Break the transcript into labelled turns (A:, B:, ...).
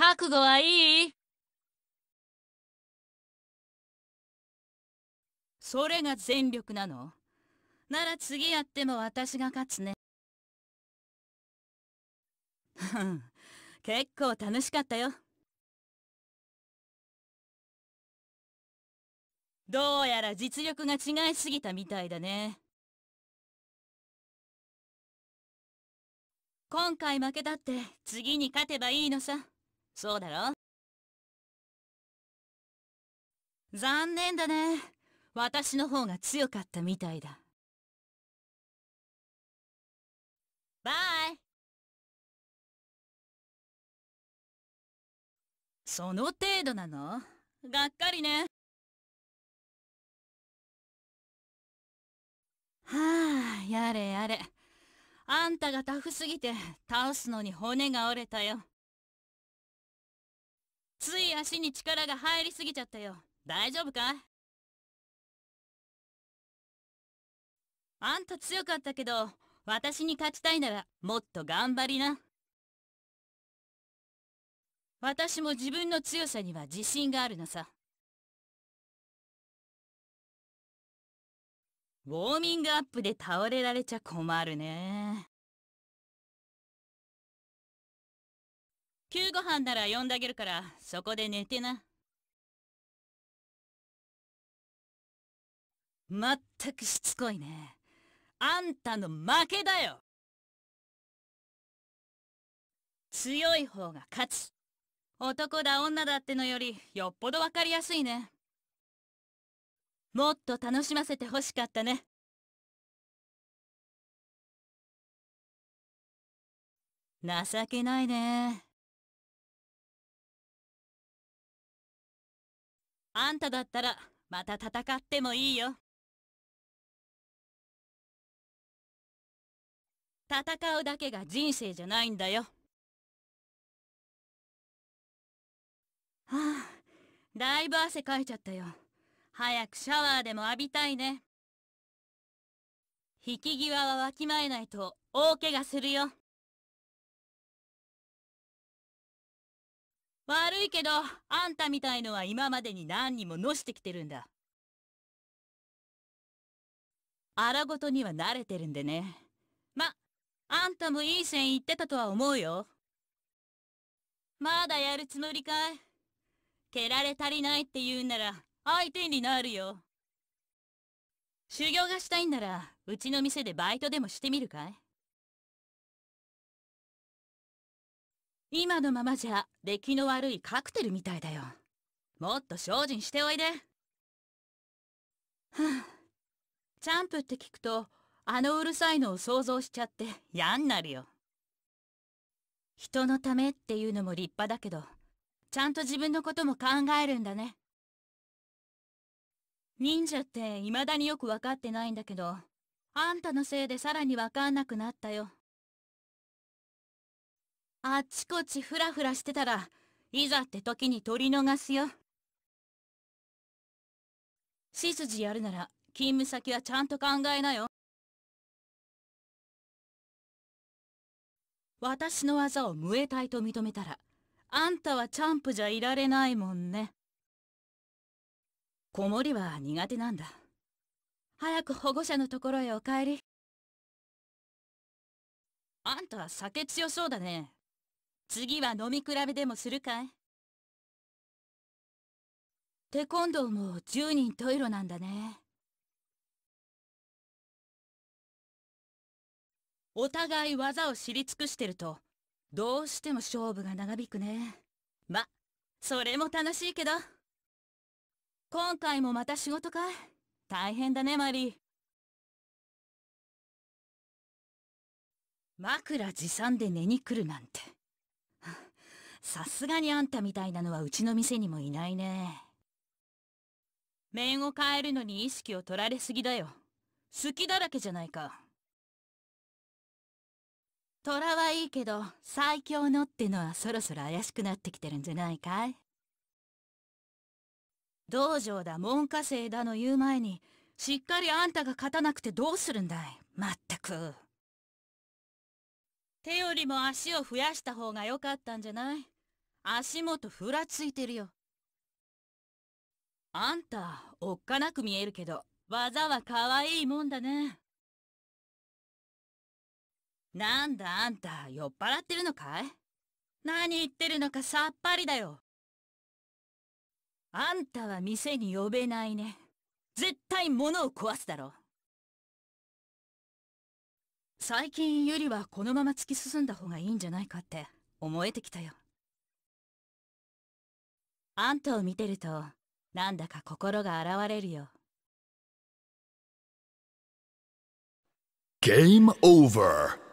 A: 覚悟はいいそれが全力なのなら次やっても私が勝つね。結構楽しかったよ。どうやら実力が違いすぎたみたいだね。今回負けたって次
B: に勝てばいいのさ。そうだろ残念だね。私の方が強かったみたいだ。
A: バイその程度なのがっかりね。は
B: あ、やれやれ。あんたがタフすぎて、倒すのに骨が折れたよ。つい足に力が入りすぎちゃったよ
A: 大丈夫かあん
B: た強かったけど私に勝ちたいならもっと頑張りな私も自分の強さには自信があるのさ
A: ウォーミングアップで倒れられちゃ困るね
B: 急ご飯なら呼んであげるから、そこで寝てな。
A: まったくしつこいね。
B: あんたの負けだよ強い方が勝つ。男だ女だってのよりよっぽどわかりやすいね。もっと楽しませてほしかったね。
A: 情けないね。あんただったら、また戦ってもいいよ。戦うだけが人生じゃないんだよ。はあ、だいぶ汗かいち
B: ゃったよ。早くシャワーでも浴びたいね。引き際はわきまえないと大怪我するよ。悪いけど、あんたみたいのは今までに何人ものしてきてるんだ。荒ごとには慣れてるんでね。ま、あんたもいい線いってたとは思うよ。まだやるつもりかい蹴られ足りないって言うんなら、相手になるよ。修行がしたいんなら、うちの店でバイトでもしてみるかい今のままじゃ出来の悪いカクテルみたいだよもっと精進しておいではあチャンプって聞くとあのうるさいのを想像しちゃって嫌になるよ人のためっていうのも立派だけどちゃんと自分のことも考えるんだね忍者って未だによく分かってないんだけどあんたのせいでさらに分かんなくなったよあっちこっちフラフラしてたらいざって時に取り逃すよすじやるなら勤務先はちゃんと考えなよ
A: 私の技を無栄体
B: と認めたらあんたはチャンプじゃいられないもんね子守は苦手なんだ早く保護者のところへお帰りあんたは酒強そうだね
A: 次は飲み比べでもするかいテコンドーも10人トイロなんだね。
B: お互い技を知り尽くしてると、どうしても勝負が長引くね。ま、それも楽しいけど。今回もまた仕事かい大変だね、マリー。枕持参で寝に来るなんて。さすがにあんたみたいなのはうちの店にもいないね。面を変えるのに意識を取られすぎだよ。好きだらけじゃないか。虎はいいけど、最強のってのはそろそろ怪しくなってきてるんじゃないかい道場だ、門下生だの言う前に、しっかりあんたが勝たなくてどうするんだい。まったく。手よりも足を増やした方が良かったんじゃない足元ふらついてるよ。あんた、おっかなく見えるけど、技は可愛いもんだね。なんだあんた、酔っ払ってるのかい何言ってるのかさっぱりだよ。あんたは店に呼べないね。絶対物を壊すだろ。最近ユリはこのまま突き進んだ方がいいんじゃないかって思えてきたよ。あんたを見てると、なんだ
A: か心が現れるよ。ゲームオーバー